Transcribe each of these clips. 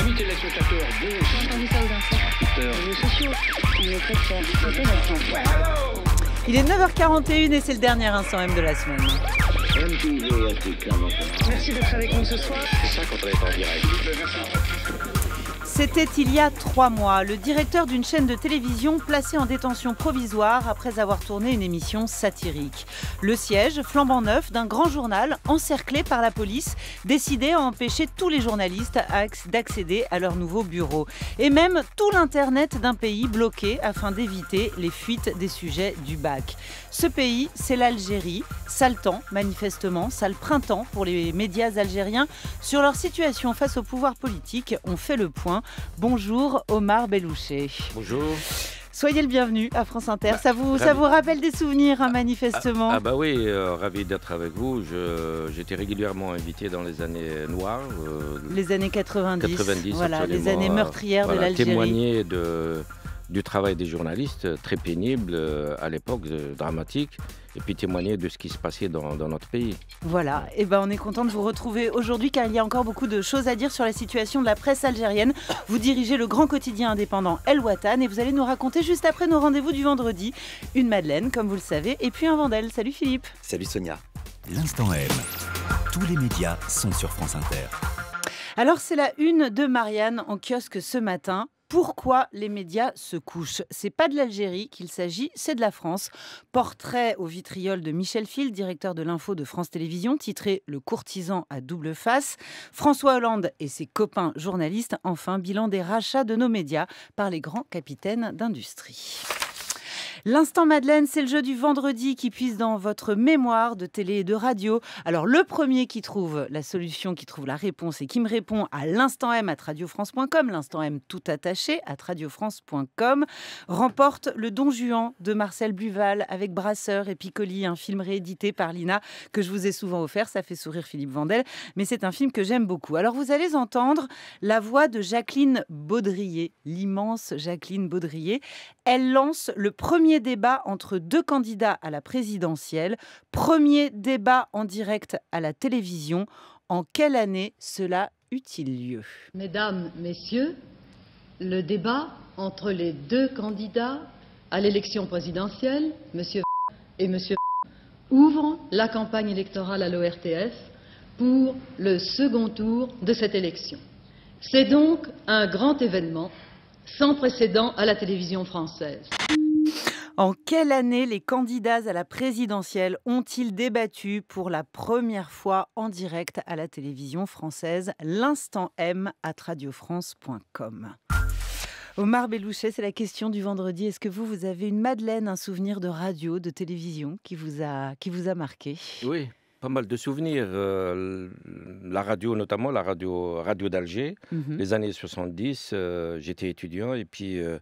Amis téléspectateurs, bonjour. J'ai entendu ça aux infos. Les réseaux sociaux, on ne peut faire sauter notre Il est 9h41 et c'est le dernier instant M de la semaine. Merci d'être avec nous ce soir. C'est ça quand on est en direct. C'était il y a trois mois, le directeur d'une chaîne de télévision placé en détention provisoire après avoir tourné une émission satirique. Le siège, flambant neuf, d'un grand journal encerclé par la police, décidé à empêcher tous les journalistes d'accéder à leur nouveau bureau. Et même tout l'Internet d'un pays bloqué afin d'éviter les fuites des sujets du bac. Ce pays, c'est l'Algérie. Sale temps, manifestement, sale printemps pour les médias algériens. Sur leur situation face au pouvoir politique, on fait le point Bonjour Omar Belouché. Bonjour. Soyez le bienvenu à France Inter. Bah, ça, vous, ça vous rappelle des souvenirs, hein, ah, manifestement. Ah, ah, bah oui, euh, ravi d'être avec vous. J'étais régulièrement invité dans les années noires. Euh, les années 90. voilà, les années meurtrières de l'Algérie. de, du travail des journalistes, euh, très pénible euh, à l'époque, euh, dramatique, et puis témoigner de ce qui se passait dans, notre pays. Voilà, et eh ben on est content de vous retrouver aujourd'hui car il y a encore beaucoup de choses à dire sur la situation de la presse algérienne. Vous dirigez le grand quotidien indépendant El Watan et vous allez nous raconter juste après nos rendez-vous du vendredi une madeleine, comme vous le savez, et puis un vandel. Salut Philippe. Salut Sonia. L'instant M. Tous les médias sont sur France Inter. Alors c'est la une de Marianne en kiosque ce matin pourquoi les médias se couchent. C'est pas de l'Algérie qu'il s'agit, c'est de la France. Portrait au vitriol de Michel Fil, directeur de l'info de France Télévisions, titré Le courtisan à double face. François Hollande et ses copains journalistes, enfin, bilan des rachats de nos médias par les grands capitaines d'industrie. L'instant Madeleine, c'est le jeu du vendredi qui puise dans votre mémoire de télé et de radio. Alors le premier qui trouve la solution, qui trouve la réponse et qui me répond à l'instant M à radiofrance.com, l'instant M tout attaché à radiofrance.com, remporte le Don Juan de Marcel Buval avec Brasseur et Piccoli, un film réédité par Lina que je vous ai souvent offert. Ça fait sourire Philippe Vandel, mais c'est un film que j'aime beaucoup. Alors vous allez entendre la voix de Jacqueline Baudrier, l'immense Jacqueline Baudrier. Elle lance le premier débat entre deux candidats à la présidentielle, premier débat en direct à la télévision. En quelle année cela eut-il lieu Mesdames, Messieurs, le débat entre les deux candidats à l'élection présidentielle, M. et monsieur ouvre la campagne électorale à l'ORTF pour le second tour de cette élection. C'est donc un grand événement sans précédent à la télévision française. En quelle année les candidats à la présidentielle ont-ils débattu pour la première fois en direct à la télévision française L'instant M à radiofrance.com. Omar Bellouchet, c'est la question du vendredi. Est-ce que vous, vous avez une Madeleine, un souvenir de radio, de télévision qui vous a, qui vous a marqué Oui, pas mal de souvenirs. Euh, la radio, notamment la radio, radio d'Alger, mhm. les années 70. Euh, j'étais étudiant et puis euh,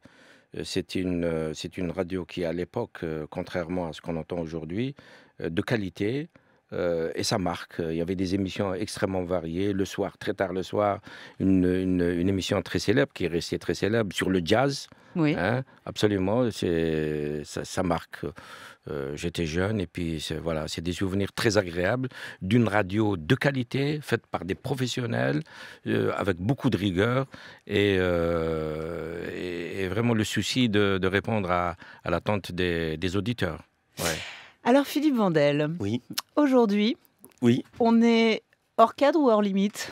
euh, c'est une, euh, une radio qui, à l'époque, euh, contrairement à ce qu'on entend aujourd'hui, de qualité, euh, et ça marque. Il y avait des émissions extrêmement variées. Le soir, très tard le soir, une, une, émission très célèbre qui est restée très célèbre sur le jazz. Oui. Hein. absolument, ça, ça marque. Euh, j'étais jeune et puis voilà, c'est des souvenirs très agréables d'une radio de qualité faite par des professionnels euh, avec beaucoup de rigueur et, et, vraiment le souci de, répondre à, à l'attente des, des auditeurs. Ouais. Alors Philippe Vandel, oui. aujourd'hui, oui. on est hors cadre ou hors limite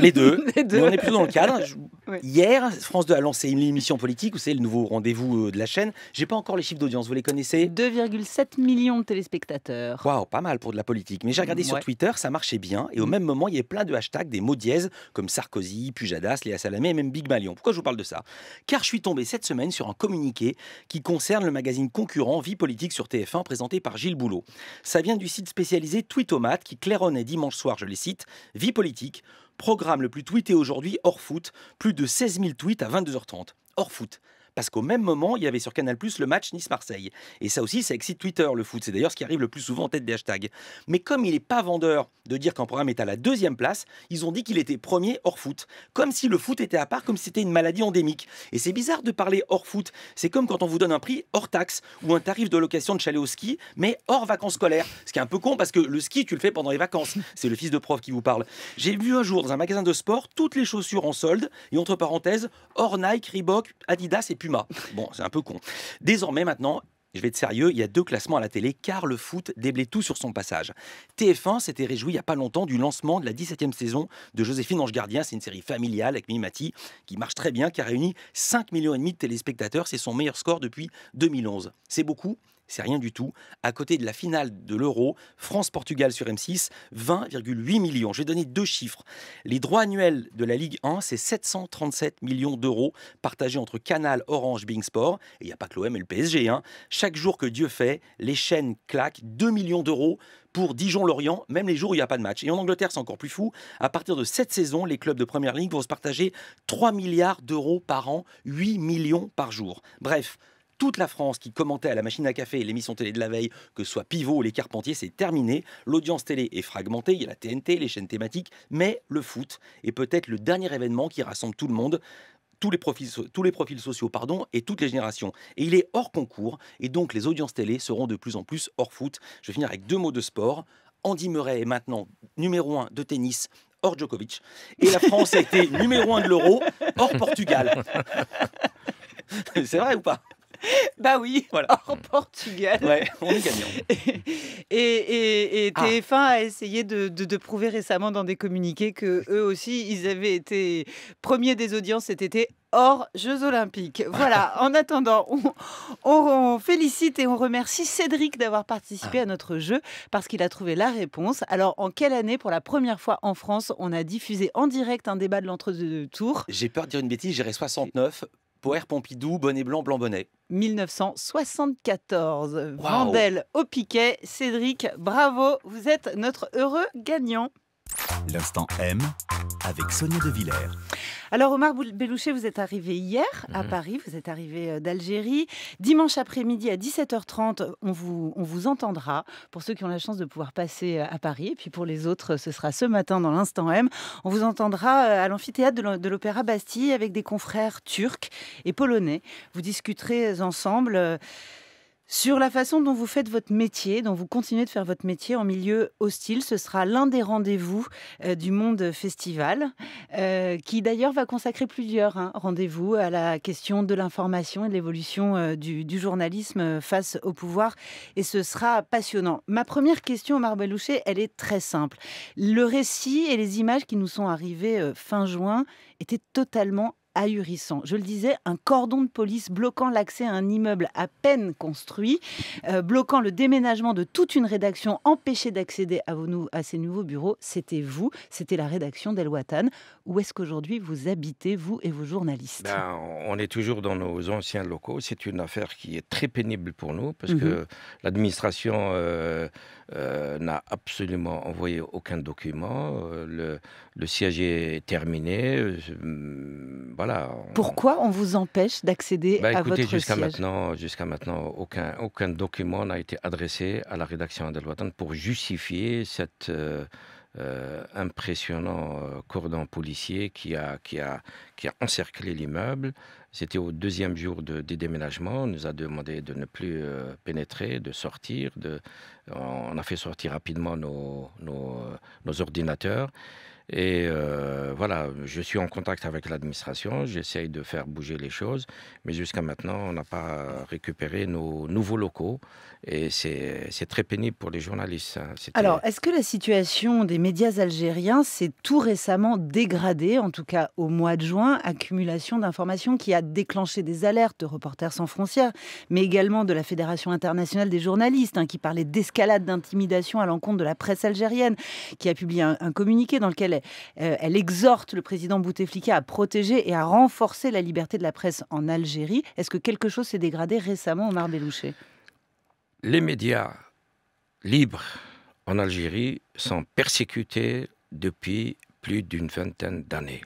les deux. on est plus dans le cadre. Hier, France 2 a lancé une émission politique où c'est le nouveau rendez-vous euh, de la chaîne. J'ai pas encore les chiffres d'audience, vous les connaissez 2,7 millions de téléspectateurs. Waouh, pas mal pour de la politique. Mais j'ai regardé sur Twitter, ça marchait bien. Et au mm. même moment, il y avait plein de hashtags, des mots dièses comme Sarkozy, Pujadas, Léa Salamé et même Big Malion. Pourquoi je vous parle de ça Car je suis tombé cette semaine sur un communiqué qui concerne le magazine concurrent Vie politique sur TF1 présenté par Gilles Boulot. Ça vient du site spécialisé Tweetomat » qui claironnait dimanche soir, je les cite, Vie politique programme le plus tweeté aujourd'hui hors foot, plus de 16 000 tweets à 22h30. Hors foot, parce qu'au même moment, il y avait sur Canal Plus le match Nice-Marseille. Et ça aussi, ça excite Twitter, le foot. C'est d'ailleurs ce qui arrive le plus souvent en tête des hashtags. Mais comme il n'est pas vendeur de dire qu'un programme est à la deuxième place, ils ont dit qu'il était premier hors foot. Comme si le foot était à part, comme si c'était une maladie endémique. Et c'est bizarre de parler hors foot. C'est comme quand on vous donne un prix hors taxe ou un tarif de location de chalet au ski, mais hors vacances scolaires. Ce qui est un peu con parce que le ski, tu le fais pendant les vacances. C'est le fils de prof qui vous parle. J'ai vu un jour dans un magasin de sport toutes les chaussures en solde et entre parenthèses hors Nike, Reebok, Adidas et Puma. Bon, c'est un peu con. Désormais, maintenant, je vais être sérieux, il y a deux classements à la télé car le foot déblait tout sur son passage. TF1 s'était réjoui il n'y a pas longtemps du lancement de la 17e saison de Joséphine Ange Gardien. C'est une série familiale avec Mimati qui marche très bien, qui a réuni 5,5 millions de téléspectateurs. C'est son meilleur score depuis 2011. C'est beaucoup, c'est rien du tout. À côté de la finale de l'Euro, France-Portugal sur M6, 20,8 millions. Je donné deux chiffres. Les droits annuels de la Ligue 1, c'est 737 millions d'euros partagés entre Canal, Orange, Bing Sport. Et il n'y a pas que l'OM et le PSG. Hein. Chaque jour que Dieu fait, les chaînes claquent 2 millions d'euros pour Dijon-Lorient, même les jours où il n'y a pas de match. Et en Angleterre, c'est encore plus fou. À partir de cette saison, les clubs de première ligue vont se partager 3 milliards d'euros par an, 8 millions par jour. Bref, toute la France qui commentait à la machine à café l'émission télé de la veille, que ce soit Pivot ou Les Carpentiers, c'est terminé. L'audience télé est fragmentée, il y a la TNT, les chaînes thématiques, mais le foot est peut-être le dernier événement qui rassemble tout le monde tous les profils, sociaux pardon, et toutes les générations. Et il est hors concours, et donc les audiences télé seront de plus en plus hors foot. Je vais finir avec deux mots de sport. Andy Murray est maintenant numéro un de tennis hors Djokovic. Et la France a été numéro un de l'euro hors Portugal. C'est vrai ou pas bah oui, voilà. en mm. Portugal. Ouais, on est gagnant. Et, et, et TF1 ah. a essayé de, de, prouver récemment dans des communiqués que eux aussi, ils avaient été premiers des audiences cet été hors Jeux Olympiques. Voilà, en attendant, on, on, on félicite et on remercie Cédric d'avoir participé ah. à notre jeu parce qu'il a trouvé la réponse. Alors, en quelle année, pour la première fois en France, on a diffusé en direct un débat de l'entre-deux-tours J'ai peur de dire une bêtise, j'irai 69 Poer Pompidou, Bonnet Blanc, Blanc Bonnet. 1974. Wow. au piquet. Cédric, bravo, vous êtes notre heureux gagnant. L'instant M avec Sonia De Villers. Alors Omar Belouché, vous êtes arrivé hier à mhm. Paris, vous êtes arrivé euh, d'Algérie. Dimanche après-midi à 17h30, on vous, on vous entendra pour ceux qui ont la chance de pouvoir passer euh, à Paris. Et puis pour les autres, ce sera ce matin dans l'instant M. On vous entendra euh, à l'amphithéâtre de l'Opéra Bastille avec des confrères turcs et polonais. Vous discuterez ensemble sur la façon dont vous faites votre métier, dont vous continuez de faire votre métier en milieu hostile, ce sera l'un des rendez-vous euh, du Monde Festival, euh, qui d'ailleurs va consacrer plusieurs hein, rendez-vous à la question de l'information et de l'évolution euh, du, journalisme face au pouvoir. Et ce sera passionnant. Ma première question, Omar Belouché, elle est très simple. Le récit et les images qui nous sont arrivées fin juin étaient totalement ahurissant. Je le disais, un cordon de police bloquant l'accès à un immeuble à peine construit, euh, bloquant le déménagement de toute une rédaction, empêchée d'accéder à, ces nouveaux bureaux, c'était vous, c'était la rédaction d'El Watan. Où est-ce qu'aujourd'hui vous habitez, vous et vos journalistes ben, On est toujours dans nos anciens locaux. C'est une affaire qui est très pénible pour nous parce mmh que l'administration... Euh, euh, n'a absolument envoyé aucun document. Euh, le, siège est terminé. Mm, voilà. Pourquoi on vous empêche d'accéder bah, à écoutez, votre jusqu'à maintenant, jusqu'à maintenant, aucun, document n'a été adressé à la rédaction Adelwatan pour justifier cet euh, impressionnant cordon policier qui a encerclé l'immeuble. C'était au deuxième jour de, des On nous a demandé de ne plus euh, pénétrer, de sortir. On a fait sortir rapidement nos euh, ordinateurs. Et euh, voilà, je suis en contact avec l'administration, j'essaye de faire bouger les choses, mais jusqu'à maintenant, on n'a pas récupéré nos nouveaux locaux. Et c'est très pénible pour les journalistes. Hein. Alors, est-ce que la situation des médias algériens s'est tout récemment dégradée, en tout cas au mois de juin, accumulation d'informations qui a déclenché des alertes de Reporters sans frontières, mais également de la Fédération internationale des journalistes, hein, qui parlait d'escalade d'intimidation à l'encontre de la presse algérienne, qui a publié un, un communiqué dans lequel euh, elle, exhorte le président Bouteflika à protéger et à renforcer la liberté de la presse en Algérie. Est-ce que quelque chose s'est dégradé récemment, Omar Belouché Les médias libres en Algérie sont persécutés depuis plus d'une vingtaine d'années.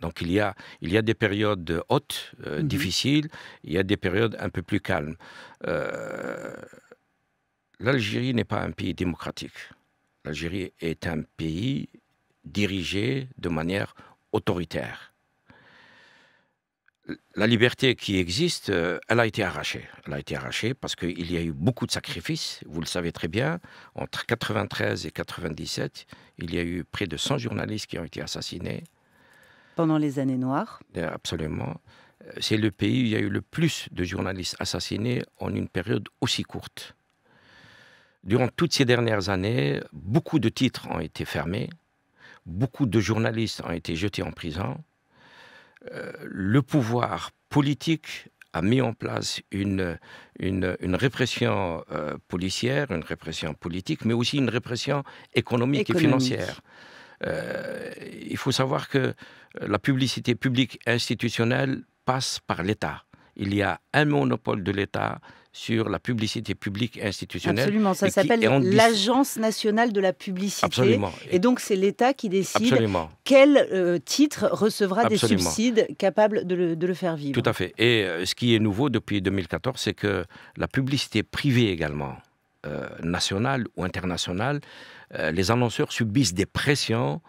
Donc il y, a, il y a des périodes hautes, euh, mhm. difficiles, il y a des périodes un peu plus calmes. Euh, L'Algérie n'est pas un pays démocratique. L'Algérie est un pays dirigée de manière autoritaire. La liberté qui existe, euh, elle a été arrachée. Elle a été arrachée parce qu'il y a eu beaucoup de sacrifices. Vous le savez très bien, entre 93 et 97, il y a eu près de 100 journalistes qui ont été assassinés. Pendant les années noires euh, Absolument. Euh, c'est le pays où il y a eu le plus de journalistes assassinés en une période aussi courte. Durant toutes ces dernières années, beaucoup de titres ont été fermés. Beaucoup de journalistes ont été jetés en prison. Euh, le pouvoir politique a mis en place une, répression euh, policière, une répression politique, mais aussi une répression économique, et financière. Euh, il faut savoir que la publicité publique institutionnelle passe par l'État. Il y a un monopole de l'État sur la publicité publique institutionnelle. Absolument, ça s'appelle l'Agence nationale de la publicité. Absolument. Et donc c'est l'État qui décide quel euh, titre recevra des subsides capables de le, faire vivre. Tout à fait. Et euh, ce qui est nouveau depuis 2014, c'est que la publicité privée également, euh, nationale ou internationale, les annonceurs subissent des pressions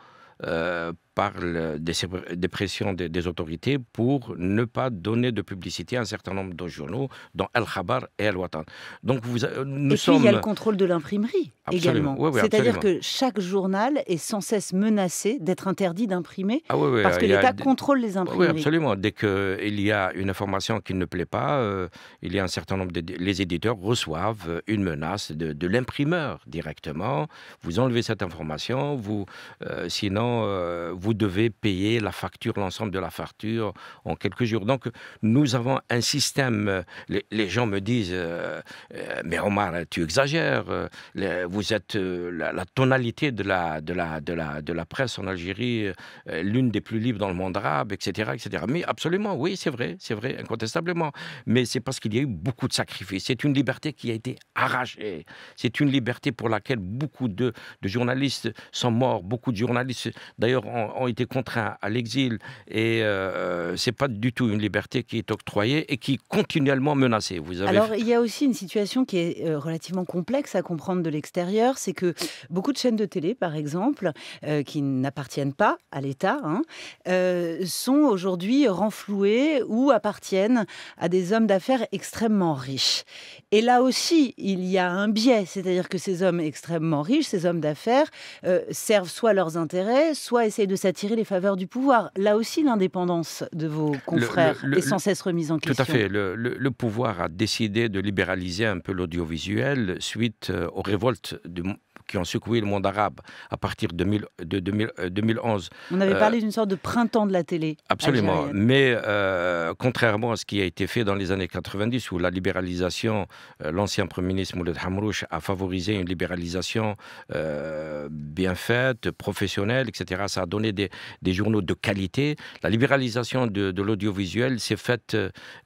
par des pressions des, autorités pour ne pas donner de publicité à un certain nombre de journaux, dont Al-Khabar et Al-Watan. Donc vous, euh, nous et sommes... il y a le contrôle de l'imprimerie également. C'est-à-dire que chaque journal est sans cesse menacé d'être interdit d'imprimer ah parce que l'État contrôle les imprimeries. Oui, absolument. Dès qu'il y a une information qui ne plaît pas, euh, il y a un certain nombre de... Les éditeurs reçoivent euh, une menace de, l'imprimeur directement. Vous enlevez cette information, vous, sinon vous vous devez payer la facture, l'ensemble de la facture en quelques jours. Donc nous avons un système, euh, les, gens me disent, euh, euh, mais Omar, tu exagères, vous êtes la, tonalité de la, de, la, de, la, de la presse en Algérie, l'une des plus libres dans le monde arabe, etc. etc. Mais absolument, oui, c'est vrai, c'est vrai, incontestablement. Mais c'est parce qu'il y a eu beaucoup de sacrifices. C'est une liberté qui a été arrachée. C'est une liberté pour laquelle beaucoup de, de journalistes sont morts, beaucoup de journalistes, d'ailleurs, ont été contraints à l'exil et euh, euh, c'est pas du tout une liberté qui est octroyée et qui est continuellement menacée. Vous avez... Alors il y a aussi une situation qui est euh, relativement complexe à comprendre de l'extérieur, c'est que beaucoup de chaînes de télé, par exemple, qui n'appartiennent pas à l'État, hein, sont aujourd'hui renflouées ou appartiennent à des hommes d'affaires extrêmement riches. Et là aussi, il y a un biais, c'est-à-dire que ces hommes extrêmement riches, ces hommes d'affaires, servent soit leurs intérêts, soit essayent de attirer les faveurs du pouvoir. Là aussi, l'indépendance de vos confrères est sans cesse remise en question. Tout à fait. Le, pouvoir a décidé de libéraliser un peu l'audiovisuel suite euh, aux révoltes du, qui ont secoué le monde arabe à partir de, 2000, 2011. Euh, on avait euh, parlé d'une sorte de printemps de la télé. Absolument. Mais euh, contrairement à ce qui a été fait dans les années 90, où la libéralisation, l'ancien Premier ministre Mouled Hamrouche a favorisé une libéralisation bien faite, professionnelle, etc. Ça a donné des, journaux de qualité. La libéralisation de, l'audiovisuel s'est faite,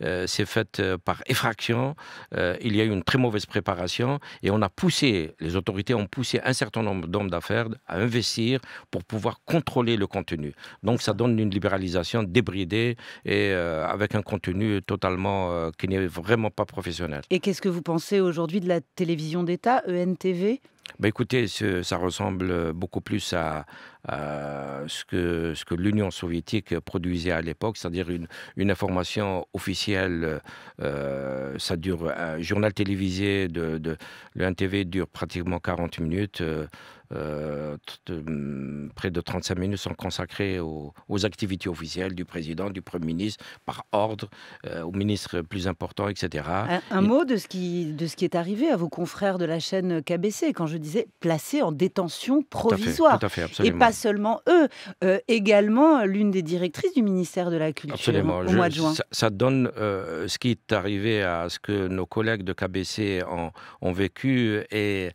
faite par effraction. il y a eu une très mauvaise préparation et on a poussé, les autorités ont poussé un certain nombre d'hommes d'affaires à investir pour pouvoir contrôler le contenu. Donc ça donne une libéralisation débridée et euh, avec un contenu totalement euh, qui n'est vraiment pas professionnel. Et qu'est-ce que vous pensez aujourd'hui de la télévision d'État, ENTV bah, écoutez, ça ressemble euh, beaucoup plus à, ce que, ce que l'Union soviétique produisait à l'époque, c'est-à-dire une, information officielle. Euh, ça dure, un journal télévisé de, de, le dure pratiquement 40 minutes. Euh, euh, hum, près de 35 minutes sont consacrées aux, activités officielles du président, du Premier ministre, par ordre, euh, aux ministres plus importants, etc. Un, mot de ce, qui, de ce qui est arrivé à vos confrères de la chaîne KBC, quand je disais placés en détention provisoire. Tout à fait, Et pas seulement eux, euh, également l'une des directrices du ministère de la Culture au mois de juin. Ça, ça donne ce qui est arrivé à ce que nos collègues de KBC ont, ont vécu est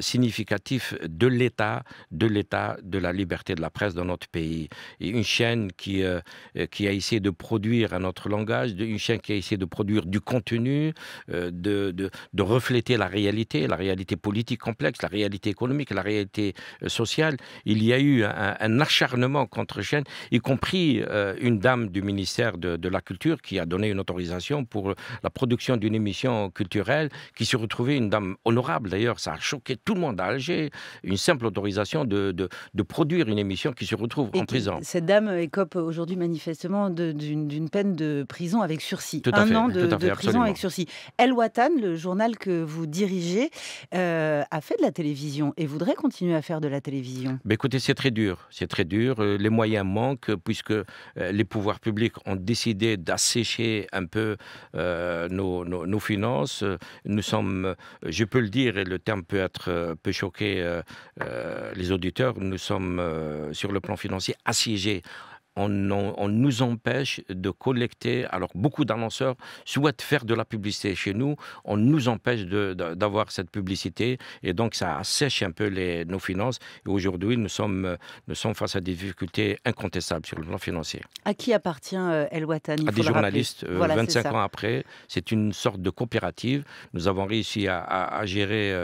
significatif de l'État, de l'État, de la liberté de la presse dans notre pays. une chaîne euh, euh, qui, a essayé de produire un autre langage, une chaîne qui a essayé de produire du contenu, euh, de, refléter la réalité, la réalité politique complexe, la réalité économique, la réalité sociale. Il y a eu un, acharnement contre chaîne, y compris une dame du ministère de, de la Culture qui a donné une autorisation pour la production d'une émission culturelle qui se retrouvait une dame honorable d'ailleurs, ça a choqué tout le monde à Alger, une simple autorisation de, de, produire une émission qui se retrouve en prison. Cette dame euh, écope aujourd'hui manifestement d'une peine de prison avec sursis. un an de, prison avec sursis. El Watan, le journal que vous dirigez, euh, a fait de la télévision et voudrait continuer à faire de la télévision. Mais écoutez, c'est très dur. C'est très dur. Euh, les moyens manquent puisque les pouvoirs publics ont décidé d'assécher un peu nos, nos, finances. Nous sommes, je peux le dire, et le terme peut être peut choquer euh, les auditeurs, nous sommes euh, sur le plan financier assiégés on, nous empêche de collecter. Alors, beaucoup d'annonceurs souhaitent faire de la publicité chez nous. On nous empêche d'avoir cette publicité. Et donc, ça assèche un peu nos finances. Et aujourd'hui, euh, nous sommes, face à des difficultés incontestables sur le plan financier. À qui appartient euh, El À des journalistes. 25 euh, ans après, c'est une sorte de coopérative. Nous avons réussi à, gérer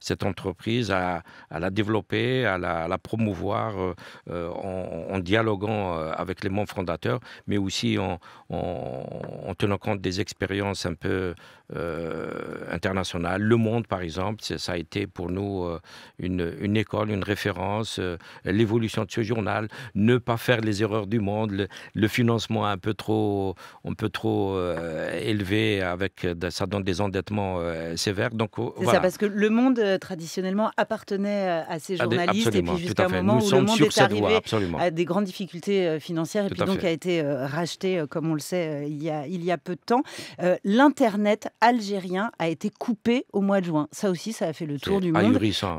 cette entreprise, à, la développer, à la, promouvoir en, en, dialoguant avec les membres fondateurs, mais aussi en, tenant compte des expériences un peu euh, internationales. Le Monde, par exemple, ça a été pour nous euh, une, école, une référence, euh, l'évolution de ce journal, ne pas faire les erreurs du monde, le, financement un peu trop, on peut trop élevé, avec, ça donne des endettements sévères. Donc, oh, ça, parce que Le Monde, traditionnellement, appartenait à ces ah, journalistes, et puis jusqu'à un moment où Le Monde est arrivé voie, à des grandes difficultés financières financière, et puis donc a été euh, racheté, euh, comme on le sait, euh, il y a, il y a peu de temps. L'Internet algérien a été coupé au mois de juin. Ça aussi, ça a fait le tour du monde.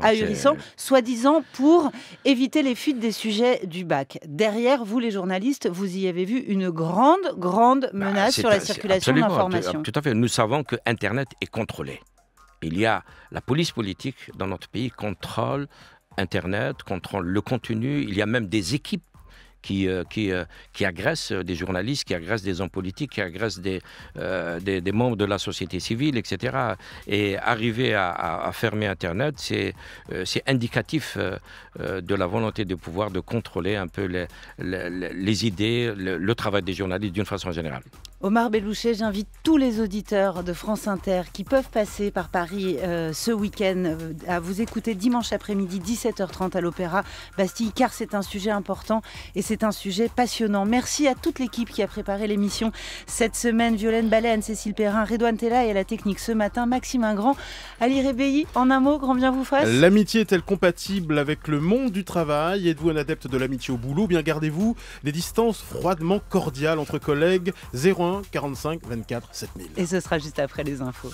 Ahurissant. Hein, soi-disant pour éviter les fuites des sujets du bac. Derrière, vous les journalistes, vous y avez vu une grande, grande bah, menace sur la circulation l'information. Tout à fait. Nous savons que Internet est contrôlé. Il y a la police politique dans notre pays contrôle Internet, contrôle le contenu. Il y a même des équipes euh, euh, qui, agressent des journalistes, qui agressent des hommes politiques, qui agressent des, euh, membres de la société civile, etc. Et arriver à, fermer Internet, c'est indicatif de la volonté du pouvoir de contrôler un peu les, idées, le travail des journalistes d'une façon générale. Omar Bellouchet, j'invite tous les auditeurs de France Inter qui peuvent passer par Paris euh, ce week-end euh, à vous écouter dimanche après-midi 17h30 à l'Opéra Bastille, car c'est un sujet important et c'est un sujet passionnant. Merci à toute l'équipe qui a préparé l'émission cette semaine. Violaine Baleine, Cécile Perrin, Redouane Tella et à la technique ce matin, Maxime Ingrand, Ali Rébéi. En un mot, grand bien vous fasse. L'amitié est-elle compatible avec le monde du travail Êtes-vous un adepte de l'amitié au boulot Bien gardez-vous des distances froidement cordiales entre collègues. 01 45 24 7000. Et ce sera juste après les infos.